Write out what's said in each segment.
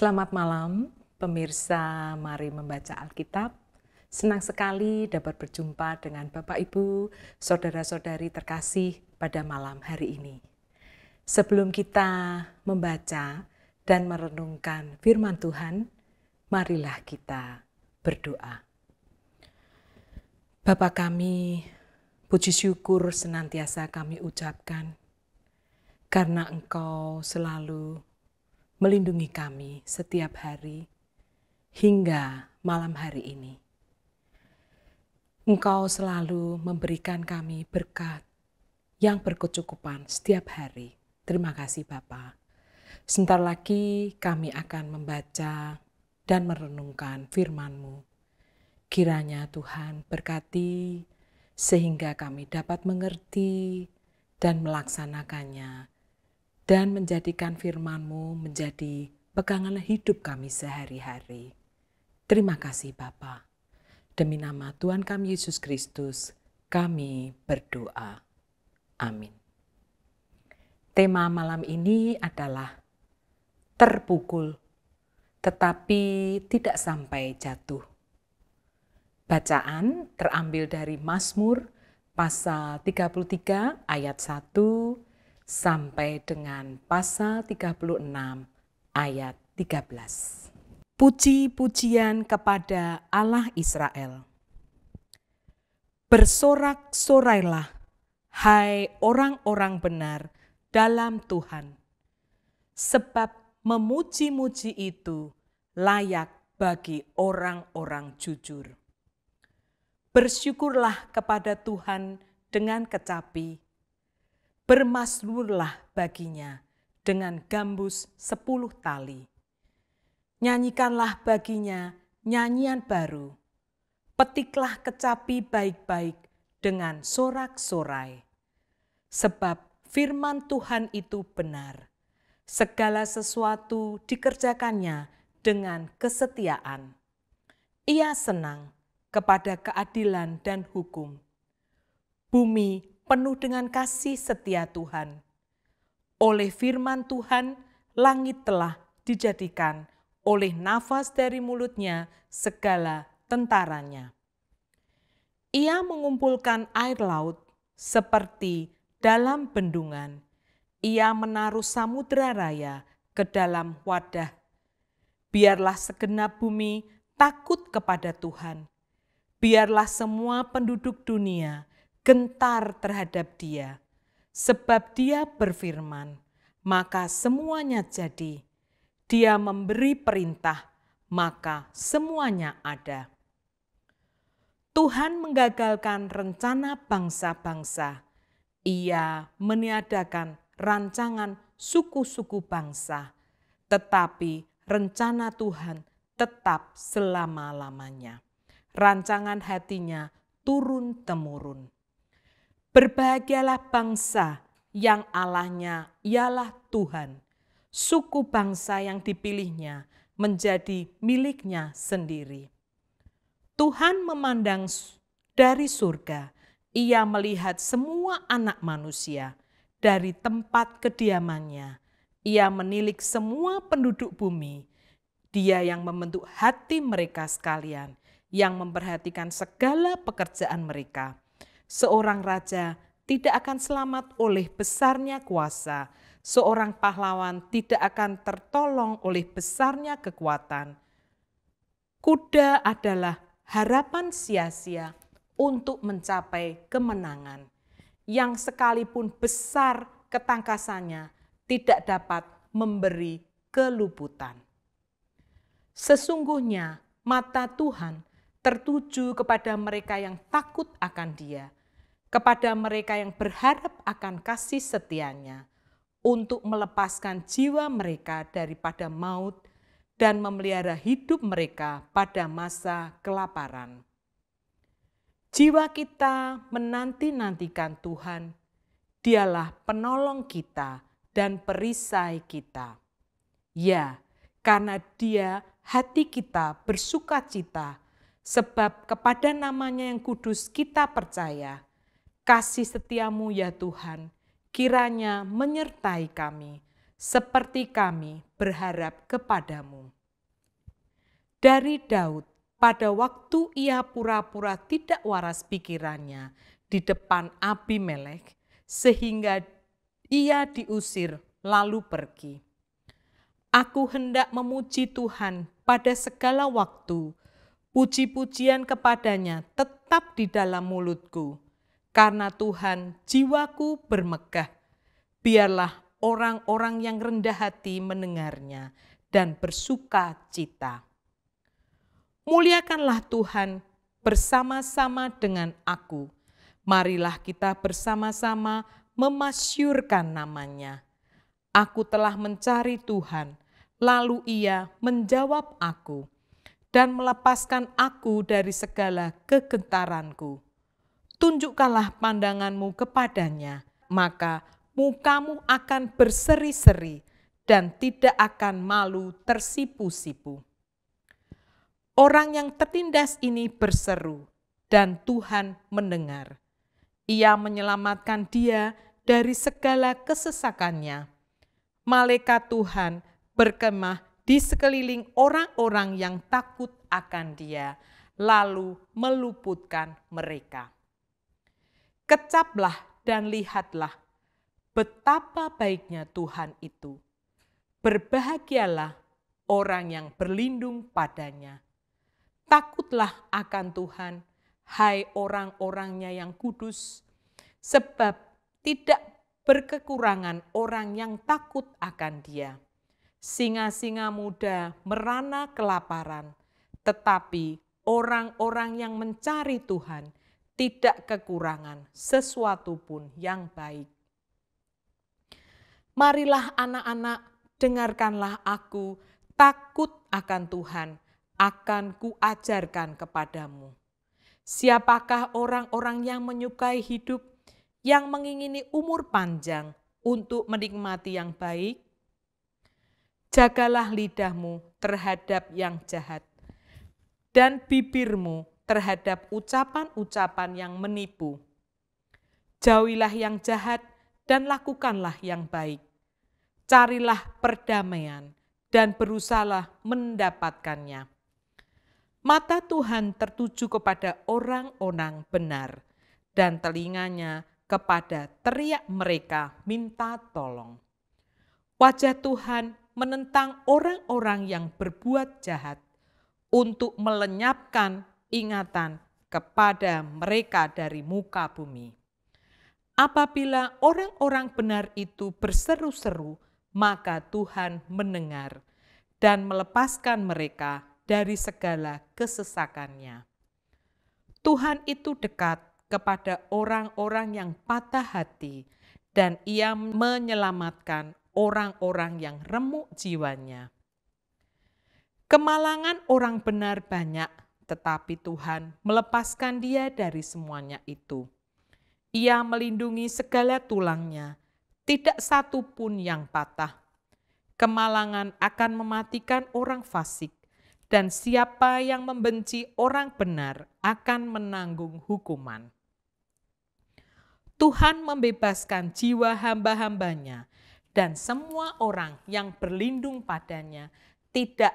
Selamat malam, pemirsa. Mari membaca Alkitab. Senang sekali dapat berjumpa dengan Bapak, Ibu, saudara-saudari terkasih pada malam hari ini. Sebelum kita membaca dan merenungkan firman Tuhan, marilah kita berdoa. Bapa kami, puji syukur senantiasa kami ucapkan karena Engkau selalu melindungi kami setiap hari hingga malam hari ini. Engkau selalu memberikan kami berkat yang berkecukupan setiap hari. Terima kasih Bapa. Sebentar lagi kami akan membaca dan merenungkan firman-Mu. Kiranya Tuhan berkati sehingga kami dapat mengerti dan melaksanakannya dan menjadikan firman-Mu menjadi pegangan hidup kami sehari-hari. Terima kasih Bapa. Demi nama Tuhan kami Yesus Kristus, kami berdoa. Amin. Tema malam ini adalah terpukul tetapi tidak sampai jatuh. Bacaan terambil dari Mazmur pasal 33 ayat 1 sampai dengan pasal 36 ayat 13. Puji-pujian kepada Allah Israel. Bersorak-sorailah, hai orang-orang benar dalam Tuhan, sebab memuji-muji itu layak bagi orang-orang jujur. Bersyukurlah kepada Tuhan dengan kecapi, bermaslurlah baginya dengan gambus sepuluh tali. Nyanyikanlah baginya nyanyian baru. Petiklah kecapi baik-baik dengan sorak-sorai. Sebab firman Tuhan itu benar. Segala sesuatu dikerjakannya dengan kesetiaan. Ia senang kepada keadilan dan hukum. Bumi penuh dengan kasih setia Tuhan. Oleh firman Tuhan, langit telah dijadikan oleh nafas dari mulutnya segala tentaranya. Ia mengumpulkan air laut seperti dalam bendungan. Ia menaruh samudera raya ke dalam wadah. Biarlah segenap bumi takut kepada Tuhan. Biarlah semua penduduk dunia gentar terhadap dia, sebab dia berfirman, maka semuanya jadi. Dia memberi perintah, maka semuanya ada. Tuhan menggagalkan rencana bangsa-bangsa. Ia meniadakan rancangan suku-suku bangsa, tetapi rencana Tuhan tetap selama-lamanya. Rancangan hatinya turun-temurun. Berbahagialah bangsa yang Allahnya ialah Tuhan, suku bangsa yang dipilihnya menjadi miliknya sendiri. Tuhan memandang dari surga, ia melihat semua anak manusia dari tempat kediamannya. Ia menilik semua penduduk bumi, dia yang membentuk hati mereka sekalian, yang memperhatikan segala pekerjaan mereka Seorang raja tidak akan selamat oleh besarnya kuasa. Seorang pahlawan tidak akan tertolong oleh besarnya kekuatan. Kuda adalah harapan sia-sia untuk mencapai kemenangan yang sekalipun besar ketangkasannya tidak dapat memberi keluputan. Sesungguhnya mata Tuhan tertuju kepada mereka yang takut akan Dia kepada mereka yang berharap akan kasih setianya untuk melepaskan jiwa mereka daripada maut dan memelihara hidup mereka pada masa kelaparan. Jiwa kita menanti-nantikan Tuhan, dialah penolong kita dan perisai kita. Ya, karena dia hati kita bersuka cita, sebab kepada namanya yang kudus kita percaya – kasih setiamu ya Tuhan, kiranya menyertai kami, seperti kami berharap kepadamu. Dari Daud, pada waktu ia pura-pura tidak waras pikirannya di depan Melek sehingga ia diusir lalu pergi. Aku hendak memuji Tuhan pada segala waktu, puji-pujian kepadanya tetap di dalam mulutku karena Tuhan jiwaku bermegah, biarlah orang-orang yang rendah hati mendengarnya dan bersuka cita. Muliakanlah Tuhan bersama-sama dengan aku. Marilah kita bersama-sama memasyurkan namanya. Aku telah mencari Tuhan, lalu ia menjawab aku dan melepaskan aku dari segala kegentaranku tunjukkanlah pandanganmu kepadanya, maka mukamu akan berseri-seri dan tidak akan malu tersipu-sipu. Orang yang tertindas ini berseru, dan Tuhan mendengar. Ia menyelamatkan dia dari segala kesesakannya. Malaikat Tuhan berkemah di sekeliling orang-orang yang takut akan dia, lalu meluputkan mereka. Kecaplah dan lihatlah betapa baiknya Tuhan itu. Berbahagialah orang yang berlindung padanya. Takutlah akan Tuhan, hai orang-orangnya yang kudus, sebab tidak berkekurangan orang yang takut akan Dia. Singa-singa muda merana kelaparan, tetapi orang-orang yang mencari Tuhan tidak kekurangan sesuatu pun yang baik. Marilah anak-anak, dengarkanlah aku, takut akan Tuhan, akan kuajarkan kepadamu. Siapakah orang-orang yang menyukai hidup, yang mengingini umur panjang untuk menikmati yang baik? Jagalah lidahmu terhadap yang jahat, dan bibirmu terhadap ucapan-ucapan yang menipu. Jauhilah yang jahat dan lakukanlah yang baik. Carilah perdamaian dan berusahalah mendapatkannya. Mata Tuhan tertuju kepada orang-orang benar dan telinganya kepada teriak mereka minta tolong. Wajah Tuhan menentang orang-orang yang berbuat jahat untuk melenyapkan ingatan kepada mereka dari muka bumi. Apabila orang-orang benar itu berseru-seru, maka Tuhan mendengar dan melepaskan mereka dari segala kesesakannya. Tuhan itu dekat kepada orang-orang yang patah hati, dan Ia menyelamatkan orang-orang yang remuk jiwanya. Kemalangan orang benar banyak, tetapi Tuhan melepaskan dia dari semuanya itu. Ia melindungi segala tulangnya, tidak satu pun yang patah. Kemalangan akan mematikan orang fasik, dan siapa yang membenci orang benar akan menanggung hukuman. Tuhan membebaskan jiwa hamba-hambanya, dan semua orang yang berlindung padanya tidak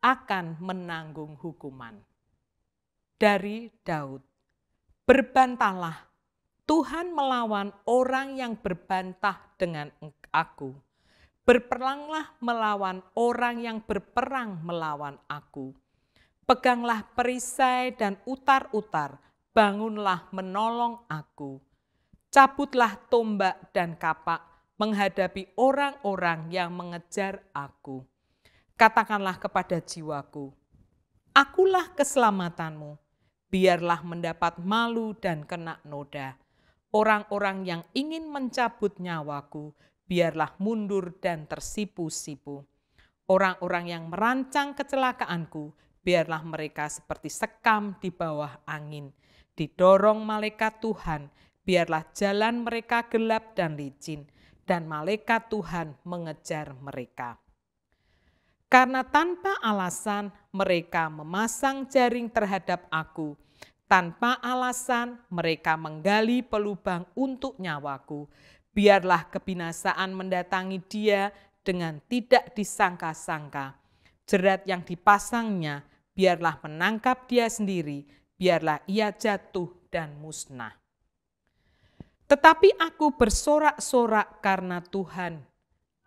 akan menanggung hukuman dari Daud. berbantahlah Tuhan melawan orang yang berbantah dengan aku. Berperanglah melawan orang yang berperang melawan aku. Peganglah perisai dan utar-utar, bangunlah menolong aku. Cabutlah tombak dan kapak menghadapi orang-orang yang mengejar aku. Katakanlah kepada jiwaku, akulah keselamatanmu biarlah mendapat malu dan kena noda. Orang-orang yang ingin mencabut nyawaku, biarlah mundur dan tersipu-sipu. Orang-orang yang merancang kecelakaanku, biarlah mereka seperti sekam di bawah angin. Didorong malaikat Tuhan, biarlah jalan mereka gelap dan licin, dan malaikat Tuhan mengejar mereka karena tanpa alasan mereka memasang jaring terhadap aku tanpa alasan mereka menggali pelubang untuk nyawaku. Biarlah kebinasaan mendatangi dia dengan tidak disangka-sangka. Jerat yang dipasangnya biarlah menangkap dia sendiri, biarlah ia jatuh dan musnah. Tetapi aku bersorak-sorak karena Tuhan.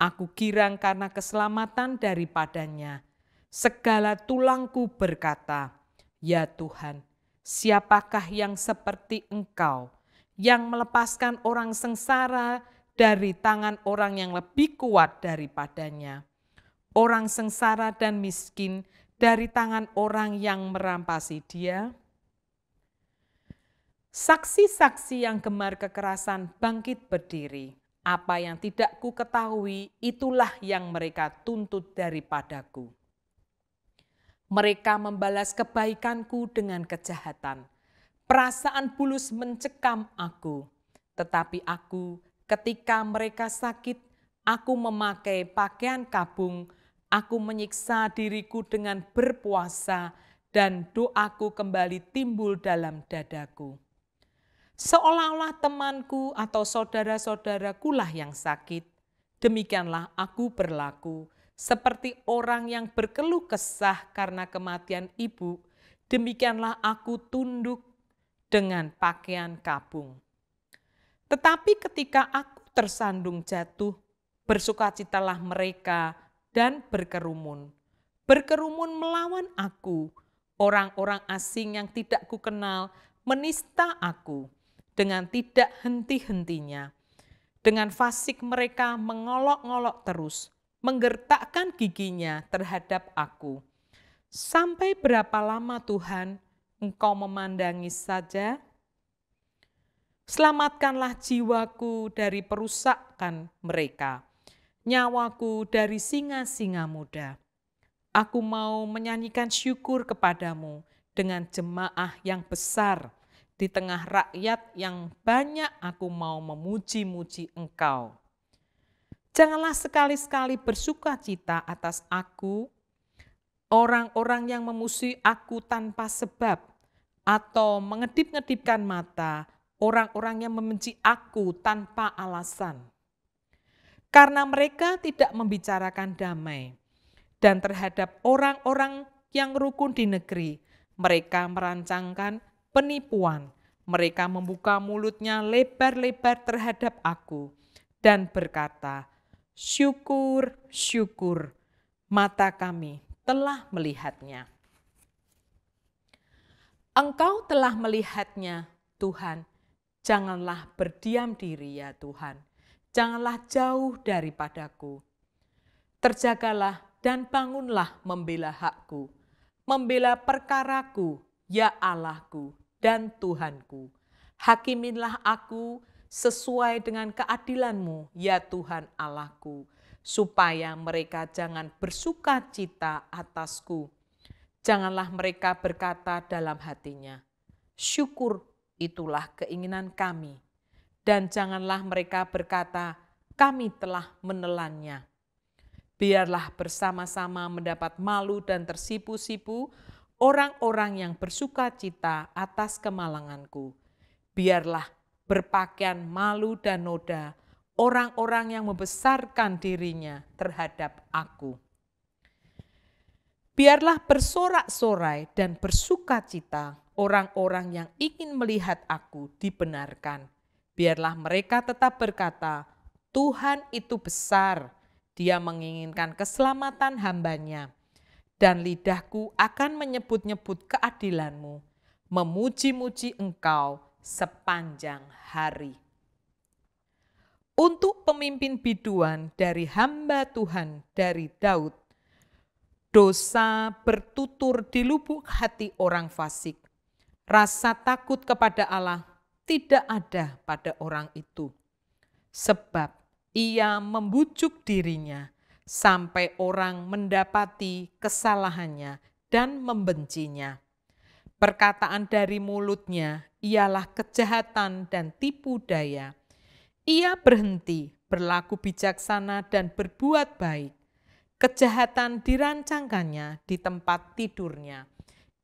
Aku girang karena keselamatan daripadanya. Segala tulangku berkata, Ya Tuhan, Siapakah yang seperti engkau yang melepaskan orang sengsara dari tangan orang yang lebih kuat daripadanya? Orang sengsara dan miskin dari tangan orang yang merampasi dia? Saksi-saksi yang gemar kekerasan bangkit berdiri. Apa yang tidak ku ketahui, itulah yang mereka tuntut daripadaku. Mereka membalas kebaikanku dengan kejahatan. Perasaan bulus mencekam aku, tetapi aku ketika mereka sakit, aku memakai pakaian kabung, aku menyiksa diriku dengan berpuasa, dan doaku kembali timbul dalam dadaku. Seolah-olah temanku atau saudara saudaraku lah yang sakit, demikianlah aku berlaku seperti orang yang berkeluh kesah karena kematian ibu, demikianlah aku tunduk dengan pakaian kabung. Tetapi ketika aku tersandung jatuh, bersukacitalah mereka dan berkerumun. Berkerumun melawan aku, orang-orang asing yang tidak kukenal menista aku dengan tidak henti-hentinya. Dengan fasik mereka mengolok-ngolok terus, menggertakkan giginya terhadap aku. Sampai berapa lama Tuhan engkau memandangi saja? Selamatkanlah jiwaku dari perusakan mereka, nyawaku dari singa-singa muda. Aku mau menyanyikan syukur kepadamu dengan jemaah yang besar di tengah rakyat yang banyak aku mau memuji-muji engkau. Janganlah sekali-sekali bersuka cita atas aku, orang-orang yang memusuhi aku tanpa sebab, atau mengedip-ngedipkan mata orang-orang yang membenci aku tanpa alasan. Karena mereka tidak membicarakan damai, dan terhadap orang-orang yang rukun di negeri, mereka merancangkan penipuan. Mereka membuka mulutnya lebar-lebar terhadap aku dan berkata, syukur, syukur, mata kami telah melihatnya. Engkau telah melihatnya, Tuhan. Janganlah berdiam diri, ya Tuhan. Janganlah jauh daripadaku. Terjagalah dan bangunlah membela hakku, membela perkaraku, ya Allahku dan Tuhanku. Hakiminlah aku sesuai dengan keadilanmu, ya Tuhan Allahku, supaya mereka jangan bersuka cita atasku. Janganlah mereka berkata dalam hatinya, syukur itulah keinginan kami. Dan janganlah mereka berkata, kami telah menelannya. Biarlah bersama-sama mendapat malu dan tersipu-sipu orang-orang yang bersuka cita atas kemalanganku. Biarlah berpakaian malu dan noda, orang-orang yang membesarkan dirinya terhadap aku. Biarlah bersorak-sorai dan bersuka cita orang-orang yang ingin melihat aku dibenarkan. Biarlah mereka tetap berkata, Tuhan itu besar, dia menginginkan keselamatan hambanya. Dan lidahku akan menyebut-nyebut keadilanmu, memuji-muji engkau sepanjang hari. Untuk pemimpin biduan dari hamba Tuhan dari Daud, dosa bertutur di lubuk hati orang fasik. Rasa takut kepada Allah tidak ada pada orang itu. Sebab ia membujuk dirinya sampai orang mendapati kesalahannya dan membencinya. Perkataan dari mulutnya ialah kejahatan dan tipu daya. Ia berhenti, berlaku bijaksana, dan berbuat baik. Kejahatan dirancangkannya di tempat tidurnya.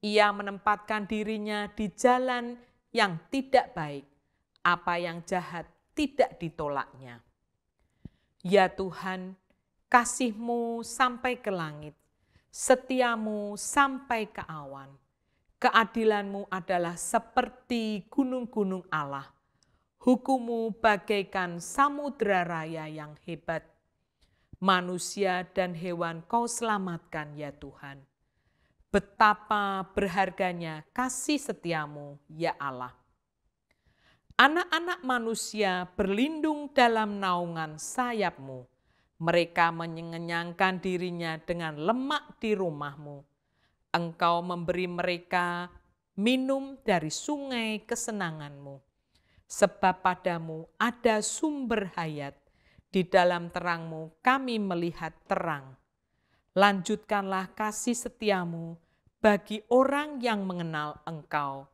Ia menempatkan dirinya di jalan yang tidak baik. Apa yang jahat tidak ditolaknya. Ya Tuhan, kasihmu sampai ke langit, setiamu sampai ke awan Keadilanmu adalah seperti gunung-gunung Allah. Hukummu bagaikan samudera raya yang hebat. Manusia dan hewan kau selamatkan ya Tuhan. Betapa berharganya kasih setiamu ya Allah. Anak-anak manusia berlindung dalam naungan sayapmu. Mereka menyengenyangkan dirinya dengan lemak di rumahmu Engkau memberi mereka minum dari sungai kesenanganmu. Sebab padamu ada sumber hayat, di dalam terangmu kami melihat terang. Lanjutkanlah kasih setiamu bagi orang yang mengenal engkau,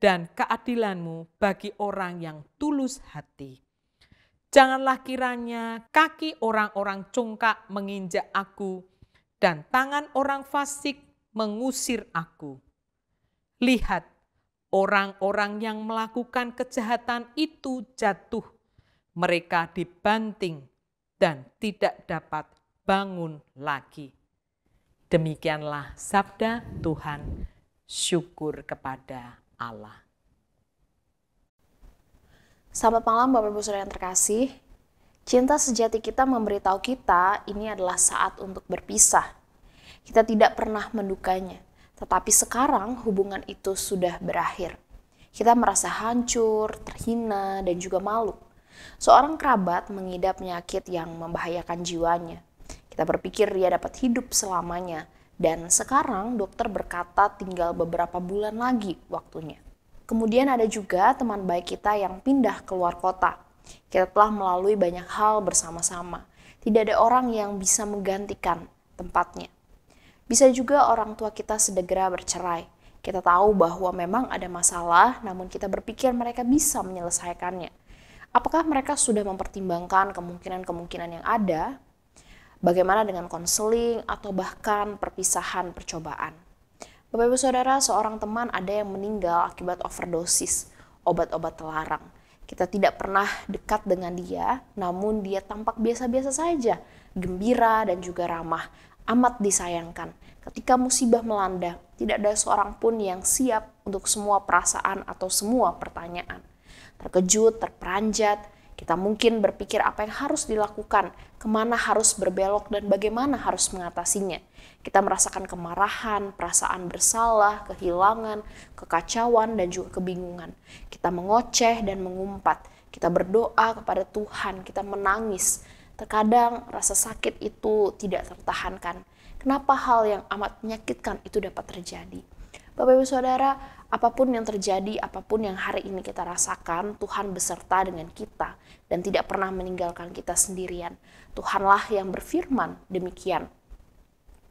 dan keadilanmu bagi orang yang tulus hati. Janganlah kiranya kaki orang-orang congkak menginjak aku, dan tangan orang fasik mengusir aku. Lihat, orang-orang yang melakukan kejahatan itu jatuh. Mereka dibanting dan tidak dapat bangun lagi. Demikianlah sabda Tuhan. Syukur kepada Allah. Selamat malam Bapak Ibu Saudara yang terkasih. Cinta sejati kita memberitahu kita ini adalah saat untuk berpisah kita tidak pernah mendukanya. Tetapi sekarang hubungan itu sudah berakhir. Kita merasa hancur, terhina, dan juga malu. Seorang kerabat mengidap penyakit yang membahayakan jiwanya. Kita berpikir dia dapat hidup selamanya, dan sekarang dokter berkata tinggal beberapa bulan lagi waktunya. Kemudian ada juga teman baik kita yang pindah ke luar kota. Kita telah melalui banyak hal bersama-sama. Tidak ada orang yang bisa menggantikan tempatnya bisa juga orang tua kita segera bercerai. Kita tahu bahwa memang ada masalah, namun kita berpikir mereka bisa menyelesaikannya. Apakah mereka sudah mempertimbangkan kemungkinan-kemungkinan yang ada? Bagaimana dengan konseling atau bahkan perpisahan percobaan? Bapak Ibu Saudara, seorang teman ada yang meninggal akibat overdosis obat-obat terlarang. Kita tidak pernah dekat dengan dia, namun dia tampak biasa-biasa saja, gembira dan juga ramah amat disayangkan. Ketika musibah melanda, tidak ada seorang pun yang siap untuk semua perasaan atau semua pertanyaan. Terkejut, terperanjat, kita mungkin berpikir apa yang harus dilakukan, kemana harus berbelok, dan bagaimana harus mengatasinya. Kita merasakan kemarahan, perasaan bersalah, kehilangan, kekacauan, dan juga kebingungan. Kita mengoceh dan mengumpat. Kita berdoa kepada Tuhan, kita menangis, Terkadang rasa sakit itu tidak tertahankan. Kenapa hal yang amat menyakitkan itu dapat terjadi? Bapak Ibu Saudara, apapun yang terjadi, apapun yang hari ini kita rasakan, Tuhan beserta dengan kita dan tidak pernah meninggalkan kita sendirian. Tuhanlah yang berfirman demikian.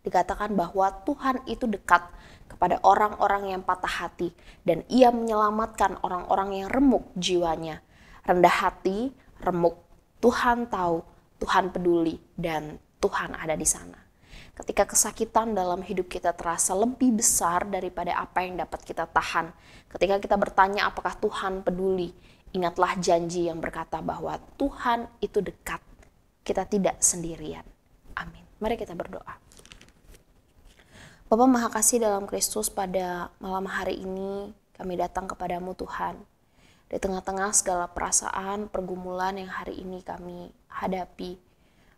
Dikatakan bahwa Tuhan itu dekat kepada orang-orang yang patah hati dan ia menyelamatkan orang-orang yang remuk jiwanya. Rendah hati, remuk, Tuhan tahu Tuhan peduli dan Tuhan ada di sana. Ketika kesakitan dalam hidup kita terasa lebih besar daripada apa yang dapat kita tahan. Ketika kita bertanya apakah Tuhan peduli, ingatlah janji yang berkata bahwa Tuhan itu dekat. Kita tidak sendirian. Amin. Mari kita berdoa. Bapak Maha Kasih dalam Kristus pada malam hari ini kami datang kepadamu Tuhan di tengah-tengah segala perasaan pergumulan yang hari ini kami hadapi.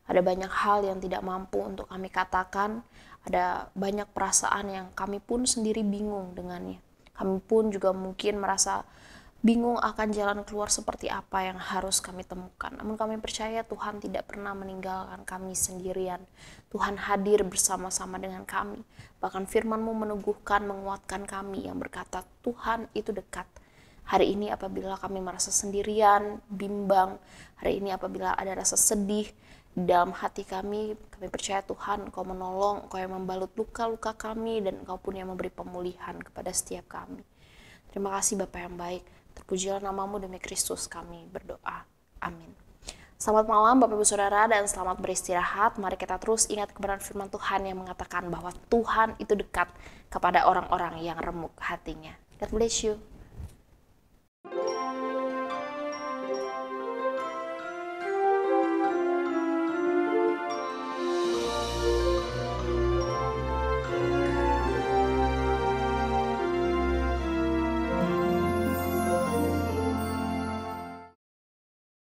Ada banyak hal yang tidak mampu untuk kami katakan, ada banyak perasaan yang kami pun sendiri bingung dengannya. Kami pun juga mungkin merasa bingung akan jalan keluar seperti apa yang harus kami temukan. Namun kami percaya Tuhan tidak pernah meninggalkan kami sendirian. Tuhan hadir bersama-sama dengan kami. Bahkan firman-Mu meneguhkan, menguatkan kami yang berkata, Tuhan itu dekat Hari ini apabila kami merasa sendirian, bimbang, hari ini apabila ada rasa sedih dalam hati kami, kami percaya Tuhan Engkau menolong, Engkau yang membalut luka-luka kami dan Engkau pun yang memberi pemulihan kepada setiap kami. Terima kasih Bapak yang baik. Terpujilah namamu demi Kristus kami berdoa. Amin. Selamat malam Bapak Ibu Saudara dan selamat beristirahat. Mari kita terus ingat kebenaran firman Tuhan yang mengatakan bahwa Tuhan itu dekat kepada orang-orang yang remuk hatinya. God bless you.